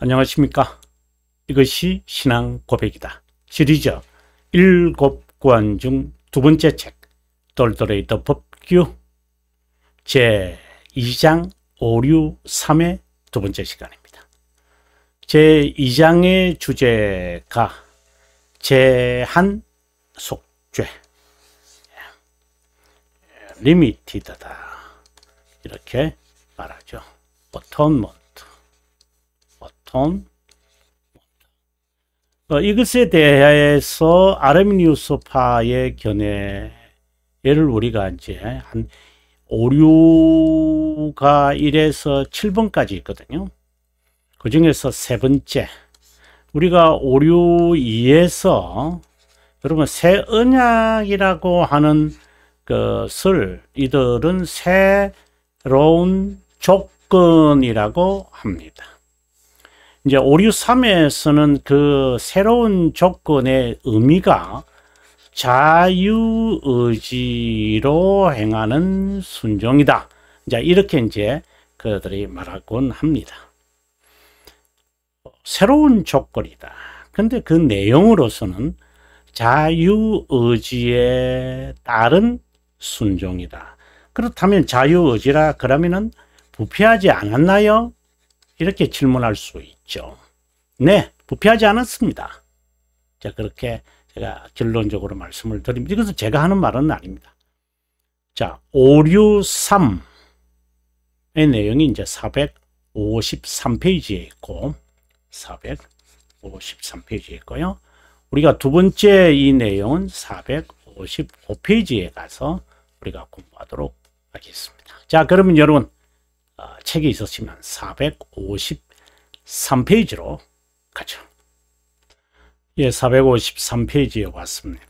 안녕하십니까 이것이 신앙 고백이다 시리즈 일곱 권중 두 번째 책 돌돌의 더 법규 제 2장 5, 6, 3의 두 번째 시간입니다 제 2장의 주제가 제한 속죄 리미티드다 이렇게 말하죠 보통은 톤 어, 이것에 대해서 아르미니우스파의 견해를 우리가 이제 한 5, 6가 1에서 7번까지 있거든요. 그 중에서 세 번째 우리가 5, 6, 2에서 여러분 새 언약이라고 하는 것을 그 이들은 새로운 조건이라고 합니다. 이제 563에서는 그 새로운 조건의 의미가 자유의지로 행하는 순종이다. 이제 이렇게 이제 그들이 말하곤 합니다. 새로운 조건이다. 근데 그 내용으로서는 자유의지에 따른 순종이다. 그렇다면 자유의지라 그러면은 부패하지 않았나요? 이렇게 질문할 수 있죠. 네, 부패하지 않았습니다. 자, 그렇게 제가 결론적으로 말씀을 드립니다. 이것은 제가 하는 말은 아닙니다. 자, 오류 3의 내용이 이제 453페이지에 있고, 453페이지에 있고요. 우리가 두 번째 이 내용은 455페이지에 가서 우리가 공부하도록 하겠습니다. 자, 그러면 여러분, 어, 책이 있었으면 453페이지로 가죠. 예, 453페이지에 왔습니다.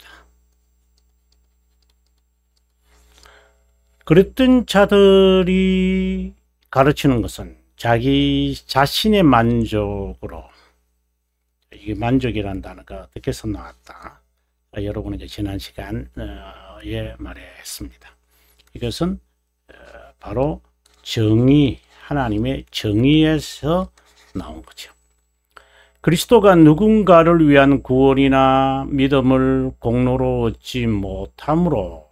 그랬던 자들이 가르치는 것은 자기 자신의 만족으로 이게 만족이라 단어가 어떻게 해서 나왔다. 아, 여러분에게 지난 시간에 말했습니다. 이것은 어, 바로 정의, 하나님의 정의에서 나온 거죠. 그리스도가 누군가를 위한 구원이나 믿음을 공로로 얻지 못함으로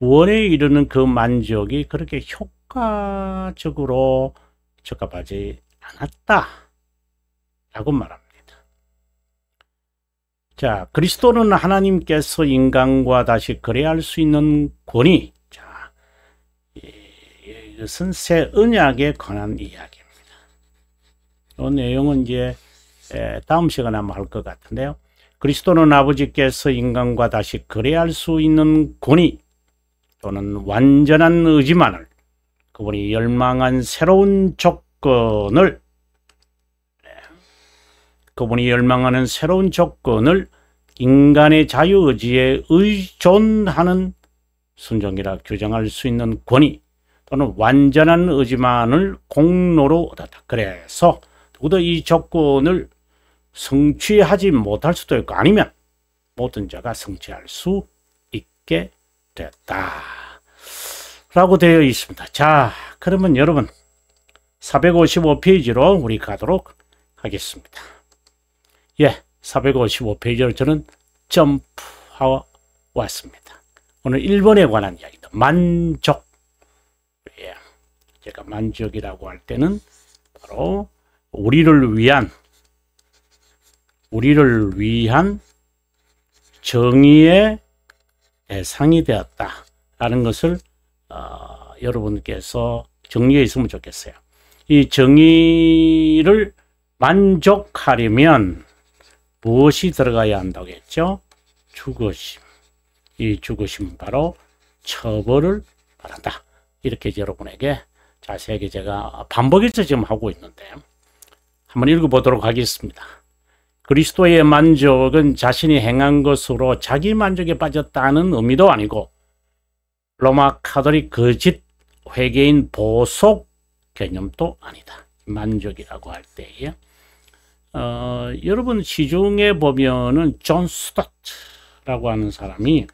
구원에 이르는 그 만족이 그렇게 효과적으로 적합하지 않았다 라고 말합니다. 자, 그리스도는 하나님께서 인간과 다시 거래할 수 있는 권위 이것은 새은약에 관한 이야기입니다. 이 내용은 이제 다음 시간에 한번 할 것 같은데요. 그리스도는 아버지께서 인간과 다시 거래할 수 있는 권위 또는 완전한 의지만을 그분이 열망한 새로운 조건을 그분이 열망하는 새로운 조건을 인간의 자유의지에 의존하는 순종이라 규정할 수 있는 권위 또는 완전한 의지만을 공로로 얻었다. 그래서 누구도 이 조건을 성취하지 못할 수도 있고 아니면 모든 자가 성취할 수 있게 됐다. 라고 되어 있습니다. 자, 그러면 여러분 455페이지로 우리 가도록 하겠습니다. 예, 455페이지를 저는 점프하고 왔습니다. 오늘 일본에 관한 이야기다. 만족. 제가 만족이라고 할 때는 바로 우리를 위한 우리를 위한 정의의 대상이 되었다라는 것을 어, 여러분께서 정리해 있으면 좋겠어요. 이 정의를 만족하려면 무엇이 들어가야 한다고 했죠? 죽으심. 이 죽으심 바로 처벌을 바란다. 이렇게 여러분에게 자세하게 제가 반복해서 지금 하고 있는데 한번 읽어보도록 하겠습니다. 그리스도의 만족은 자신이 행한 것으로 자기 만족에 빠졌다는 의미도 아니고 로마 카톨릭 거짓 그 회계인 보속 개념도 아니다. 만족이라고 할 때에 어, 여러분 시중에 보면은 존 스토트라고 하는 사람이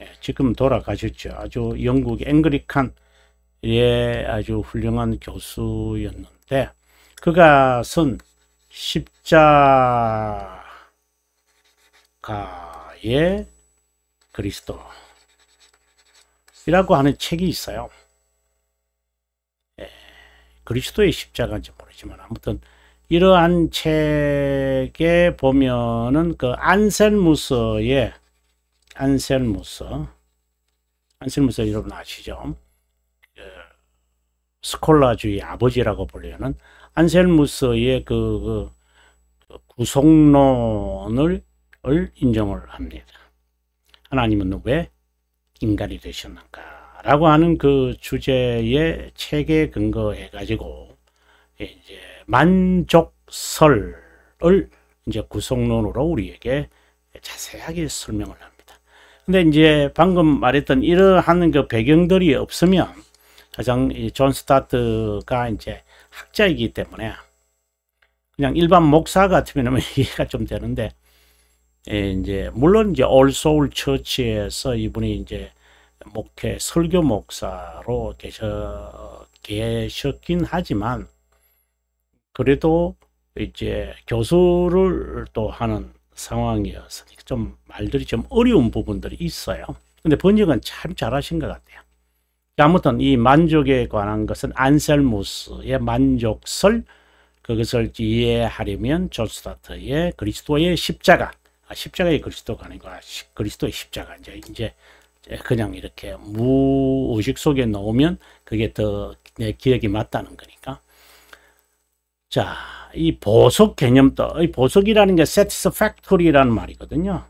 예, 지금 돌아가셨죠. 아주 영국 앵그리칸 예, 아주 훌륭한 교수였는데 그가 선 십자가의 그리스도 라고 하는 책이 있어요. 예, 그리스도의 십자가인지 모르지만 아무튼 이러한 책에 보면은 그 안셀무스의 안셀무스 안셀무스 여러분 아시죠? 스콜라주의 아버지라고 불리는 안셀무스의 그, 그, 그 구속론을 인정을 합니다. 하나님은 왜 인간이 되셨는가? 라고 하는 그 주제의 책에 근거해 가지고 이제 만족설을 이제 구성론으로 우리에게 자세하게 설명을 합니다. 근데 이제 방금 말했던 이러한 그 배경들이 없으면 가장 존 스타트가 이제 학자이기 때문에 그냥 일반 목사 같으면 이해가 좀 되는데 예, 이제 물론 이제 올소울 처치에서 이분이 이제 목회 설교 목사로 계셔 계셨긴 하지만 그래도 이제 교수를 또 하는 상황이어서 좀 말들이 좀 어려운 부분들이 있어요. 근데 번역은 참 잘하신 것 같아요. 아무튼 이 만족에 관한 것은 안셀무스의 만족설 그것을 이해하려면 존스타트의 그리스도의 십자가 아, 십자가의 그리스도가 아니고 그리스도의 십자가 이제 이제 그냥 이렇게 무의식 속에 넣으면 그게 더 내 기억이 맞다는 거니까 자이 보석 개념도 이 보석이라는 게 satisfactory라는 말이거든요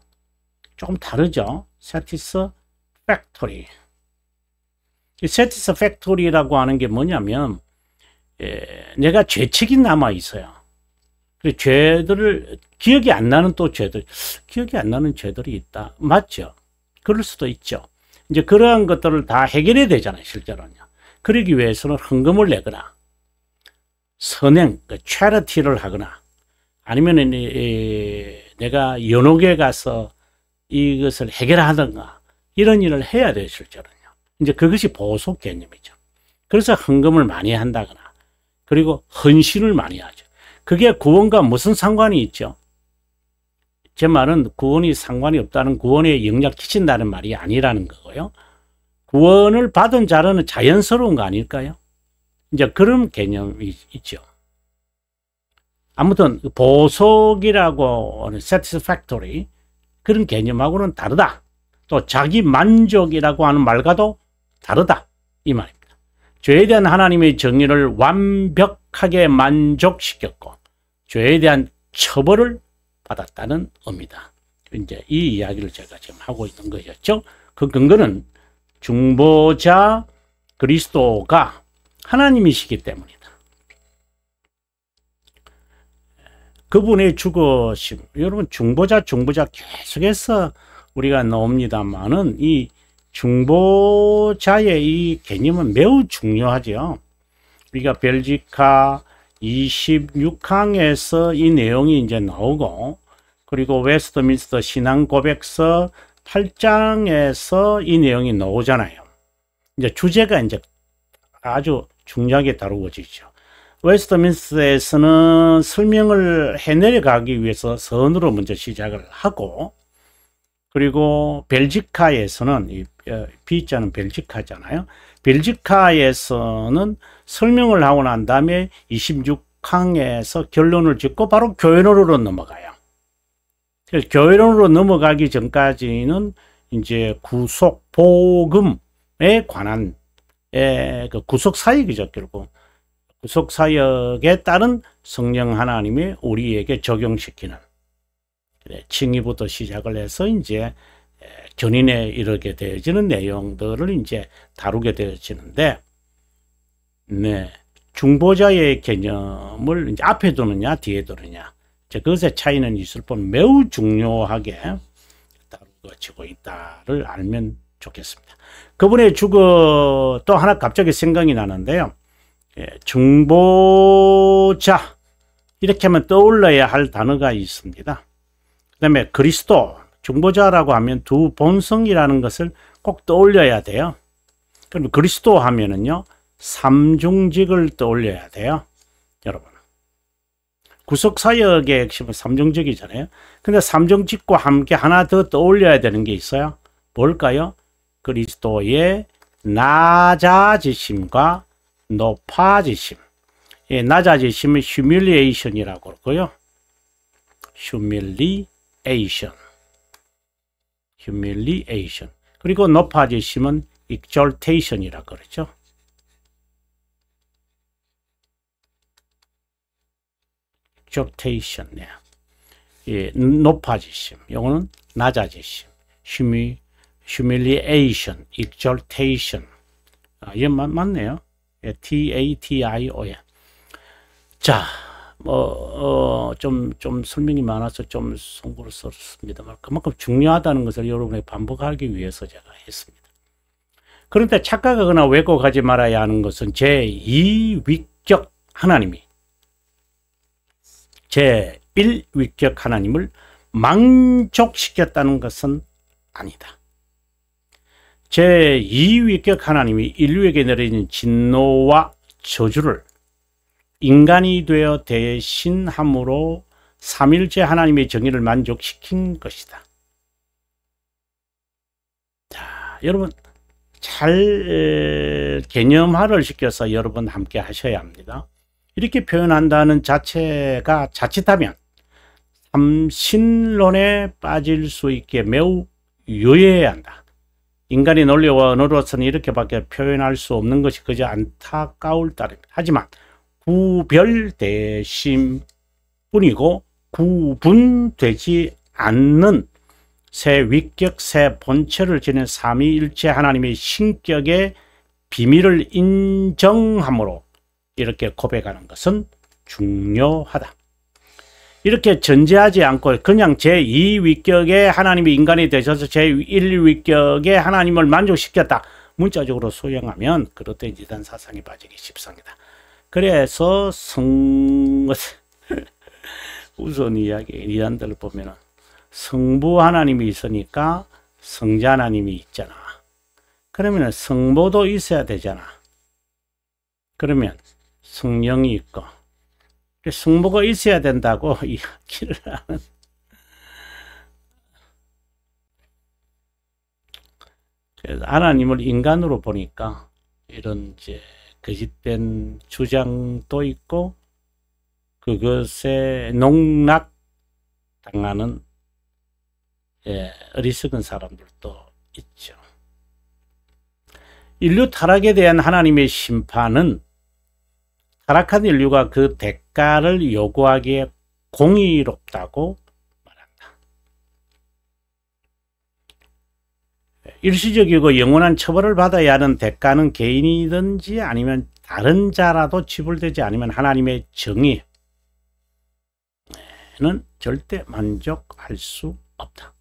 조금 다르죠 satisfactory 세 s a 팩토리라고 하는 게 뭐냐면 예, 내가 죄책이 남아 있어요. 그 죄들을 기억이 안 나는 또 죄들 기억이 안 나는 죄들이 있다 맞죠? 그럴 수도 있죠. 이제 그러한 것들을 다 해결해야 되잖아요 실제로는. 그러기 위해서는 헌금을 내거나 선행, 그 차리티를 하거나 아니면 내가 연옥에 가서 이것을 해결하든가 이런 일을 해야 돼요 실제로는. 이제 그것이 보속 개념이죠. 그래서 헌금을 많이 한다거나 그리고 헌신을 많이 하죠. 그게 구원과 무슨 상관이 있죠? 제 말은 구원이 상관이 없다는 구원의 영향 끼친다는 말이 아니라는 거고요. 구원을 받은 자로는 자연스러운 거 아닐까요? 이제 그런 개념이 있죠. 아무튼 보석이라고 하는 satisfactory 그런 개념하고는 다르다. 또 자기 만족이라고 하는 말과도 다르다 이 말입니다. 죄에 대한 하나님의 정의를 완벽하게 만족시켰고 죄에 대한 처벌을 받았다는 겁니다. 이제 이 이야기를 제가 지금 하고 있는 거였죠. 그 근거는 중보자 그리스도가 하나님이시기 때문이다. 그분의 죽으심. 여러분 중보자 중보자 계속해서 우리가 나옵니다만은 이 중보자의 이 개념은 매우 중요하죠. 우리가 그러니까 벨지카 26항에서 이 내용이 이제 나오고 그리고 웨스트민스터 신앙 고백서 8장에서 이 내용이 나오잖아요. 이제 주제가 이제 아주 중요하게 다루어지죠. 웨스트민스터에서는 설명을 해내려가기 위해서 선으로 먼저 시작을 하고 그리고 벨지카에서는 이 B자는 어, 벨지카잖아요. 벨지카에서는 설명을 하고 난 다음에 26항에서 결론을 짓고 바로 교회론으로 넘어가요. 교회론으로 넘어가기 전까지는 이제 구속 보금에 관한 그 구속 사역이죠 결국 구속 사역에 따른 성령 하나님이 우리에게 적용시키는 예, 칭의부터 시작을 해서 이제 견인에 이르게 되어지는 내용들을 이제 다루게 되어지는데, 네. 중보자의 개념을 이제 앞에 두느냐, 뒤에 두느냐. 그것의 차이는 있을 뿐 매우 중요하게 다루어지고 있다를 알면 좋겠습니다. 그분의 죽어 또 하나 갑자기 생각이 나는데요. 예, 중보자. 이렇게 하면 떠올라야 할 단어가 있습니다. 그 다음에 그리스도, 중보자라고 하면 두 본성이라는 것을 꼭 떠올려야 돼요. 그럼 그리스도 하면은요, 삼중직을 떠올려야 돼요. 여러분. 구속사역의 핵심은 삼중직이잖아요. 근데 삼중직과 함께 하나 더 떠올려야 되는 게 있어요. 뭘까요? 그리스도의 낮아지심과 높아지심. 예, 낮아지심은 휴밀리에이션이라고 그러고요. 휴밀리 humiliation. humiliation. 그리고 높아지심은 exaltation이라 그러죠. exaltation. 네. 예, 높아지심. 영어는 낮아지심. humiliation. humiliation, exaltation. 아, 얘 맞, 맞네요. 예, T-A-T-I-O. 예. 자, 뭐좀좀 어, 좀 설명이 많아서 좀 송구를 썼습니다만 그만큼 중요하다는 것을 여러분에게 반복하기 위해서 제가 했습니다. 그런데 착각하거나 왜곡하지 말아야 하는 것은 제2위격 하나님이 제1위격 하나님을 만족시켰다는 것은 아니다. 제2위격 하나님이 인류에게 내리는 진노와 저주를 인간이 되어 대신함으로 삼일째 하나님의 정의를 만족시킨 것이다. 자, 여러분 잘 개념화를 시켜서 여러분 함께 하셔야 합니다. 이렇게 표현한다는 자체가 자칫하면 삼신론에 빠질 수 있게 매우 유의해야 한다. 인간의 논리와 언어로서는 이렇게밖에 표현할 수 없는 것이 그저 안타까울 따름 하지만 구별 되심 뿐이고 구분되지 않는 새 위격, 새 본체를 지닌 삼위일체 하나님의 신격의 비밀을 인정함으로 이렇게 고백하는 것은 중요하다. 이렇게 전제하지 않고 그냥 제2위격의 하나님이 인간이 되셔서 제1위격의 하나님을 만족시켰다. 문자적으로 소형하면 그렇된 지단 사상에 빠지기 쉽상이다. 그래서 성 우선 이야기 이단들을 보면은 성부 하나님이 있으니까 성자 하나님이 있잖아. 그러면 성부도 있어야 되잖아. 그러면 성령이 있고 성부가 있어야 된다고 이야기를 하는 그래서 하나님을 인간으로 보니까 이런 이제 거짓된 그 주장도 있고 그것에 농락당하는 예, 어리석은 사람들도 있죠. 인류 타락에 대한 하나님의 심판은 타락한 인류가 그 대가를 요구하기에 공의롭다고 일시적이고 영원한 처벌을 받아야 하는 대가는 개인이든지 아니면 다른 자라도 지불되지 않으면 하나님의 정의는 절대 만족할 수 없다.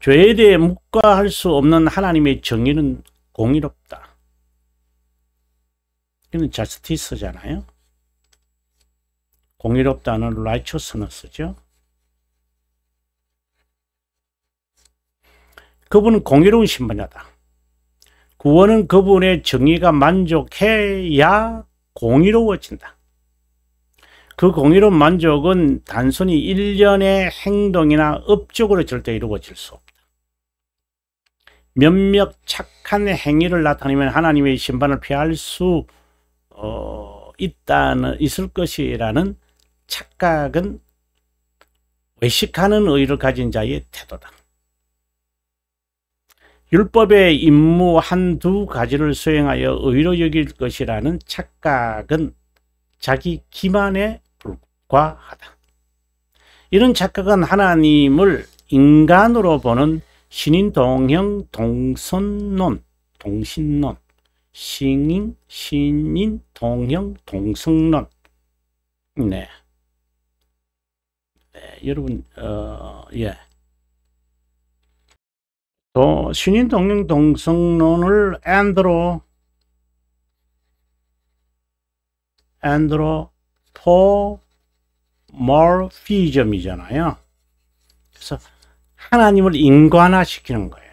죄에 대해 묵과할 수 없는 하나님의 정의는 공의롭다. 이는 자스티스잖아요. 공의롭다는 라이처스너스죠. 그분은 공의로운 신분이다. 구원은 그분의 정의가 만족해야 공의로워진다. 그 공의로운 만족은 단순히 일련의 행동이나 업적으로 절대 이루어질 수 없다. 몇몇 착한 행위를 나타내면 하나님의 심판을 피할 수 어, 있다는 있을 것이라는 착각은 외식하는 의를 가진 자의 태도다. 율법의 임무 한두 가지를 수행하여 의로 여길 것이라는 착각은 자기 기만에 불과하다. 이런 착각은 하나님을 인간으로 보는 신인 동형 동선론, 동신론, 신인, 신인, 동형, 동성론. 네. 네 여러분, 어, 예. 또 신인 동령 동성론을 앤드로 앤드로 포 o 피 o 이잖아요 그래서 하나님을 인관화시키는 거예요.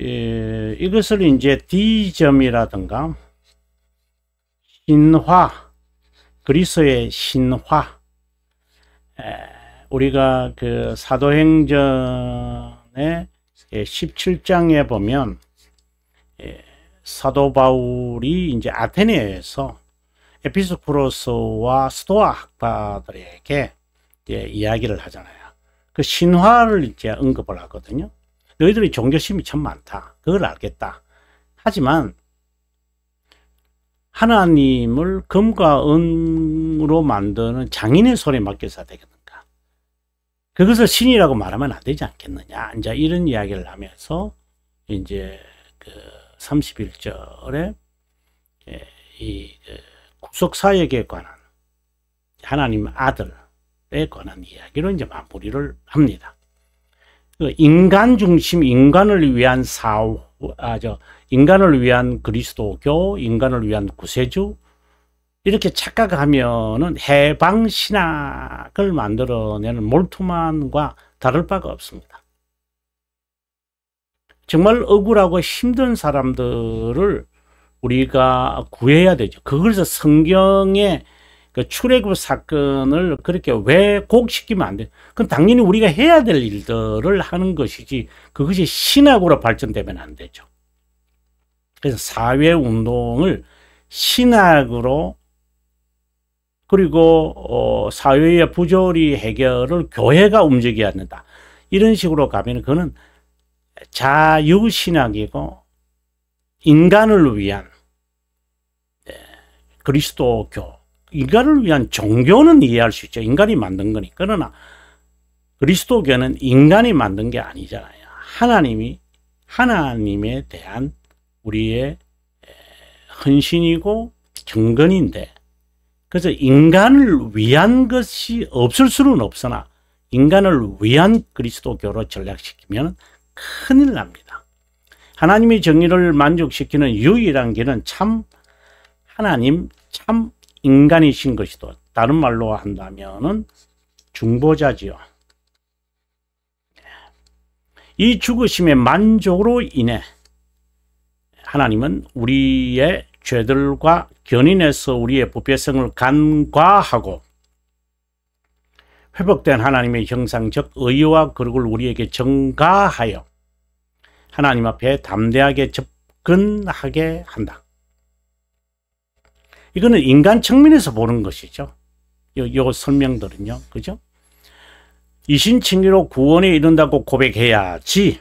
예, 이것을 이제 디점이라든가 신화, 그리스의 신화, 에, 우리가 그 사도행전 때문에 17장에 보면 예, 사도 바울이 이제 아테네에서 에피스쿠로스와 스토아 학파들에게 이야기를 하잖아요. 그 신화를 이제 언급을 하거든요. 너희들이 종교심이 참 많다. 그걸 알겠다. 하지만 하나님을 금과 은으로 만드는 장인의 손에 맡겨서 되겠다 그것을 신이라고 말하면 안 되지 않겠느냐. 이제 이런 이야기를 하면서 이제 그 31절에 예, 이 그 구속 사역에 관한 하나님 아들에 관한 이야기로 이제 마무리를 합니다. 그 인간 중심, 인간을 위한 사 아, 저, 인간을 위한 그리스도교, 인간을 위한 구세주, 이렇게 착각하면은 해방 신학을 만들어내는 몰트만과 다를 바가 없습니다. 정말 억울하고 힘든 사람들을 우리가 구해야 되죠. 그걸서 성경의 그 출애굽 사건을 그렇게 왜곡시키면 안 돼. 그건 당연히 우리가 해야 될 일들을 하는 것이지 그것이 신학으로 발전되면 안 되죠. 그래서 사회 운동을 신학으로 그리고 어, 사회의 부조리 해결을 교회가 움직여야 한다. 이런 식으로 가면 그는 자유신학이고 인간을 위한 예, 그리스도교, 인간을 위한 종교는 이해할 수 있죠. 인간이 만든 거니. 그러나 그리스도교는 인간이 만든 게 아니잖아요. 하나님이 하나님에 대한 우리의 예, 헌신이고 정근인데 그래서 인간을 위한 것이 없을 수는 없으나 인간을 위한 그리스도교로 전략시키면 큰일 납니다. 하나님의 정의를 만족시키는 유일한 길은 참 하나님 참 인간이신 것이도 다른 말로 한다면 중보자지요. 이 죽으심의 만족으로 인해 하나님은 우리의 죄들과 견인해서 우리의 부패성을 간과하고 회복된 하나님의 형상 적 의와 거룩을 우리에게 증가하여 하나님 앞에 담대하게 접근하게 한다. 이거는 인간 측면에서 보는 것이죠. 요, 요 설명들은요. 그죠? 이신칭리로 구원에 이른다고 고백해야지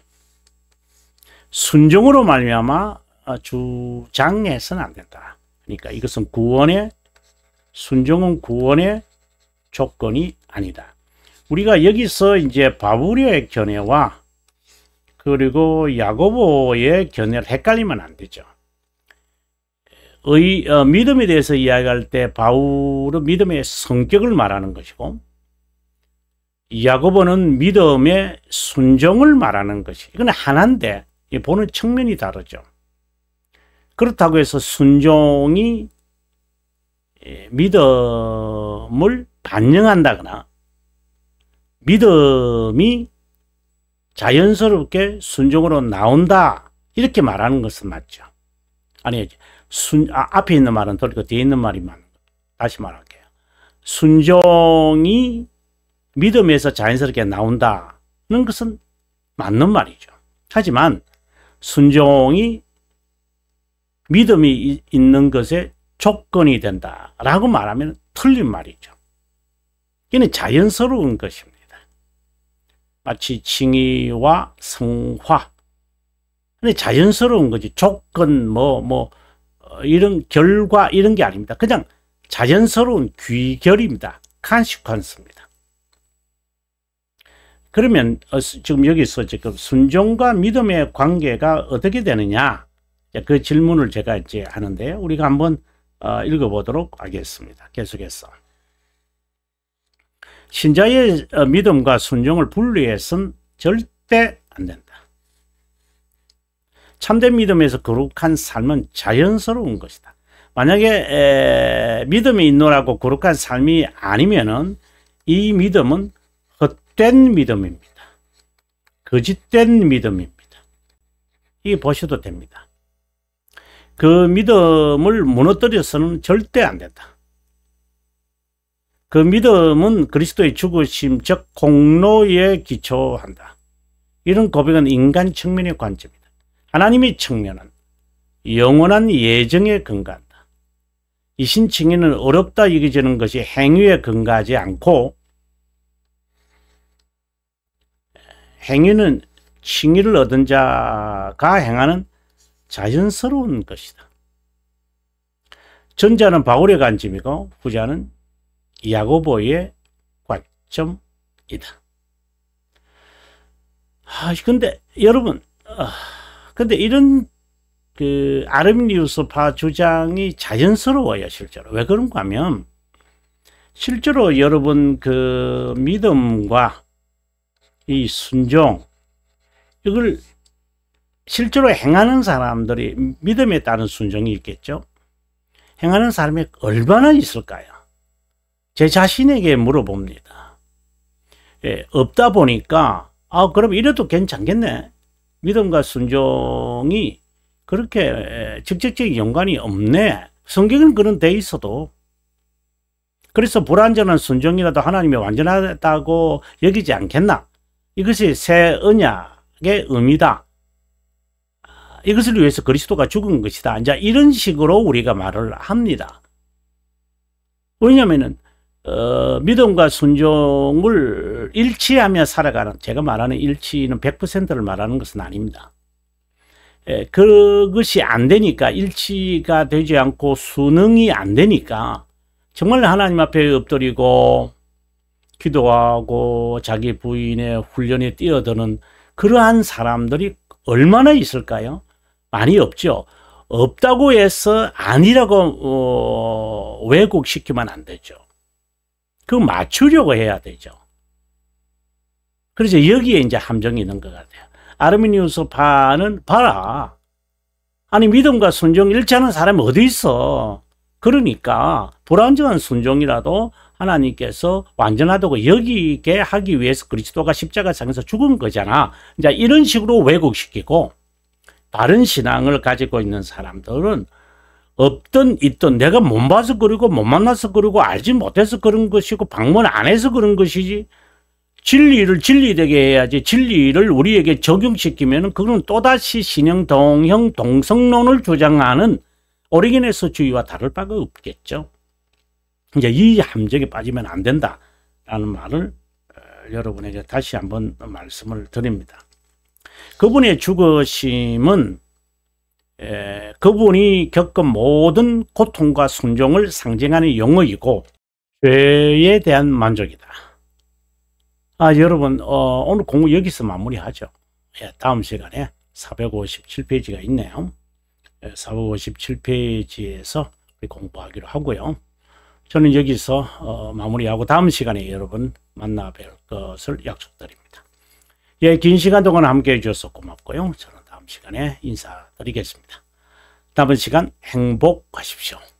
순종으로 말미암아 주장해서는 안 된다. 그러니까 이것은 구원의 순종은 구원의 조건이 아니다. 우리가 여기서 이제 바브리의 견해와 그리고 야고보의 견해를 헷갈리면 안 되죠. 의, 어, 믿음에 대해서 이야기할 때 바울은 믿음의 성격을 말하는 것이고 야고보는 믿음의 순종을 말하는 것이 이건 하나인데 보는 측면이 다르죠. 그렇다고 해서 순종이 예, 믿음을 반영한다거나 믿음이 자연스럽게 순종으로 나온다 이렇게 말하는 것은 맞죠. 아니 순, 아, 앞에 있는 말은 틀리고 뒤에 있는 말이 맞는 거 다시 말할게요. 순종이 믿음에서 자연스럽게 나온다는 것은 맞는 말이죠. 하지만 순종이 믿음이 있는 것에 조건이 된다라고 말하면 틀린 말이죠. 이는 자연스러운 것입니다. 마치 칭의와 성화. 근데 자연스러운 거지. 조건, 뭐, 뭐, 어, 이런 결과, 이런 게 아닙니다. 그냥 자연스러운 귀결입니다. 칸시퀀스입니다. 그러면 어, 지금 여기서 지금 순종과 믿음의 관계가 어떻게 되느냐? 예, 그 질문을 제가 이제 하는데요. 우리가 한번 어, 읽어보도록 하겠습니다. 계속해서. 신자의 어, 믿음과 순종을 분리해선 절대 안 된다. 참된 믿음에서 거룩한 삶은 자연스러운 것이다. 만약에 에, 믿음이 있노라고 거룩한 삶이 아니면은 이 믿음은 헛된 믿음입니다. 거짓된 믿음입니다. 이 보셔도 됩니다. 그 믿음을 무너뜨려서는 절대 안 된다. 그 믿음은 그리스도의 죽으심, 즉 공로에 기초한다. 이런 고백은 인간 측면의 관점이다. 하나님의 측면은 영원한 예정에 근거한다. 이 신칭에는 어렵다 이겨지는 것이 행위에 근거하지 않고 행위는 칭의를 얻은 자가 행하는 자연스러운 것이다. 전자는 바울의 관점이고 후자는 야고보의 관점이다. 아, 근데 여러분, 아, 근데 이런 그아르니우스파 주장이 자연스러워요, 실제로. 왜 그런가 하면 실제로 여러분 그 믿음과 이 순종 이걸 실제로 행하는 사람들이 믿음에 따른 순종이 있겠죠. 행하는 사람이 얼마나 있을까요? 제 자신에게 물어봅니다. 예, 없다 보니까 아 그럼 이래도 괜찮겠네. 믿음과 순종이 그렇게 직접적인 연관이 없네. 성경은 그런 데 있어도 그래서 불완전한 순종이라도 하나님이 완전하다고 여기지 않겠나? 이것이 새 언약의 의미다. 이것을 위해서 그리스도가 죽은 것이다. 이제 이런 식으로 우리가 말을 합니다. 왜냐면은, 어, 믿음과 순종을 일치하며 살아가는, 제가 말하는 일치는 100%를 말하는 것은 아닙니다. 에, 예, 그것이 안 되니까, 일치가 되지 않고 수능이 안 되니까, 정말 하나님 앞에 엎드리고, 기도하고, 자기 부인의 훈련에 뛰어드는 그러한 사람들이 얼마나 있을까요? 많이 없죠. 없다고 해서 아니라고 어, 왜곡시키면 안 되죠. 그 맞추려고 해야 되죠. 그래서 여기에 이제 함정이 있는 것 같아요. 아르미니우스파는 봐라. 아니 믿음과 순종 일치하는 사람이 어디 있어. 그러니까 불완전한 순종이라도 하나님께서 완전하다고 여기게 하기 위해서 그리스도가 십자가상에서 죽은 거잖아. 이제 이런 식으로 왜곡시키고 바른 신앙을 가지고 있는 사람들은 없든 있든 내가 못 봐서 그러고 못 만나서 그러고 알지 못해서 그런 것이고 방문 안 해서 그런 것이지 진리를 진리되게 해야지 진리를 우리에게 적용시키면 그건 또다시 신형 동형 동성론을 주장하는 오리겐에 서주의와 다를 바가 없겠죠. 이제 이 함정에 빠지면 안 된다라는 말을 어, 여러분에게 다시 한번 말씀을 드립니다. 그분의 죽으심은 에, 그분이 겪은 모든 고통과 순종을 상징하는 용어이고 죄에 대한 만족이다. 아 여러분 어, 오늘 공부 여기서 마무리하죠. 예, 다음 시간에 457페이지가 있네요. 457페이지에서 예, 공부하기로 하고요. 저는 여기서 어, 마무리하고 다음 시간에 여러분 만나 뵐 것을 약속드립니다. 예, 긴 시간 동안 함께 해주셔서 고맙고요. 저는 다음 시간에 인사드리겠습니다. 다음 시간 행복하십시오.